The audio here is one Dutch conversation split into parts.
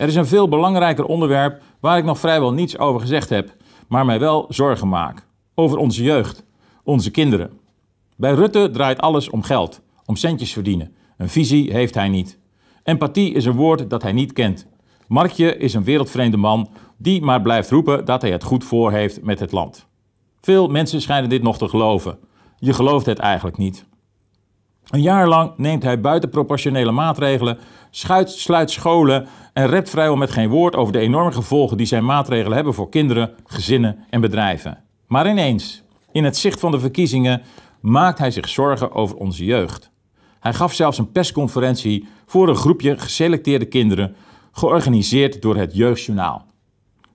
Er is een veel belangrijker onderwerp waar ik nog vrijwel niets over gezegd heb, maar mij wel zorgen maak. Over onze jeugd, onze kinderen. Bij Rutte draait alles om geld, om centjes verdienen. Een visie heeft hij niet. Empathie is een woord dat hij niet kent. Markje is een wereldvreemde man die maar blijft roepen dat hij het goed voor heeft met het land. Veel mensen schijnen dit nog te geloven. Je gelooft het eigenlijk niet. Een jaar lang neemt hij buitenproportionele maatregelen, sluit scholen en rept vrijwel met geen woord over de enorme gevolgen die zijn maatregelen hebben voor kinderen, gezinnen en bedrijven. Maar ineens, in het zicht van de verkiezingen, maakt hij zich zorgen over onze jeugd. Hij gaf zelfs een persconferentie voor een groepje geselecteerde kinderen, georganiseerd door het Jeugdjournaal.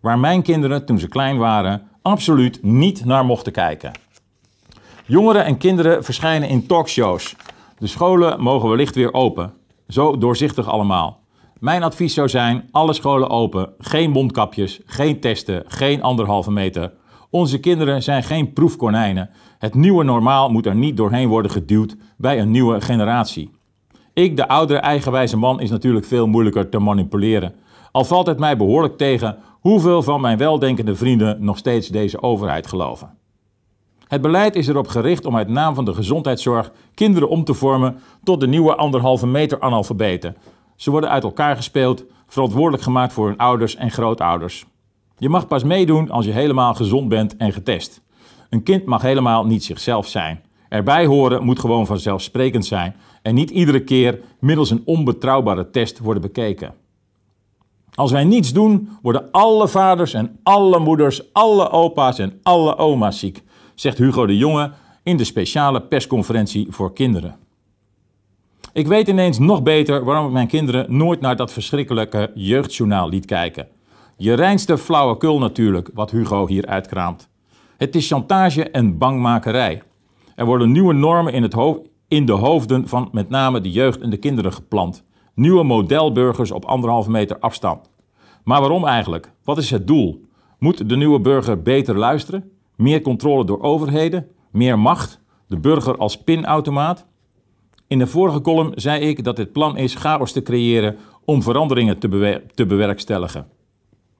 Waar mijn kinderen toen ze klein waren absoluut niet naar mochten kijken. Jongeren en kinderen verschijnen in talkshows, de scholen mogen wellicht weer open. Zo doorzichtig allemaal. Mijn advies zou zijn, alle scholen open, geen mondkapjes, geen testen, geen anderhalve meter. Onze kinderen zijn geen proefkonijnen. Het nieuwe normaal moet er niet doorheen worden geduwd bij een nieuwe generatie. Ik, de oudere eigenwijze man, is natuurlijk veel moeilijker te manipuleren. Al valt het mij behoorlijk tegen hoeveel van mijn weldenkende vrienden nog steeds deze overheid geloven. Het beleid is erop gericht om uit naam van de gezondheidszorg kinderen om te vormen tot de nieuwe anderhalve meter analfabeten. Ze worden uit elkaar gespeeld, verantwoordelijk gemaakt voor hun ouders en grootouders. Je mag pas meedoen als je helemaal gezond bent en getest. Een kind mag helemaal niet zichzelf zijn. Erbij horen moet gewoon vanzelfsprekend zijn en niet iedere keer middels een onbetrouwbare test worden bekeken. Als wij niets doen, worden alle vaders en alle moeders, alle opa's en alle oma's ziek zegt Hugo de Jonge in de speciale persconferentie voor kinderen. Ik weet ineens nog beter waarom ik mijn kinderen nooit naar dat verschrikkelijke jeugdjournaal liet kijken. Je reinste flauwekul natuurlijk, wat Hugo hier uitkraamt. Het is chantage en bangmakerij. Er worden nieuwe normen in, het in de hoofden van met name de jeugd en de kinderen geplant. Nieuwe modelburgers op anderhalve meter afstand. Maar waarom eigenlijk? Wat is het doel? Moet de nieuwe burger beter luisteren? Meer controle door overheden, meer macht, de burger als pinautomaat. In de vorige column zei ik dat dit plan is chaos te creëren om veranderingen te, te bewerkstelligen.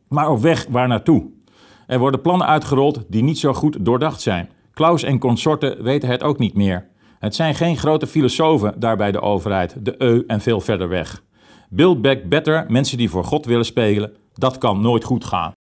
Maar op weg waar naartoe? Er worden plannen uitgerold die niet zo goed doordacht zijn. Klaus en consorten weten het ook niet meer. Het zijn geen grote filosofen daarbij de overheid, de EU en veel verder weg. Build back better, mensen die voor God willen spelen, dat kan nooit goed gaan.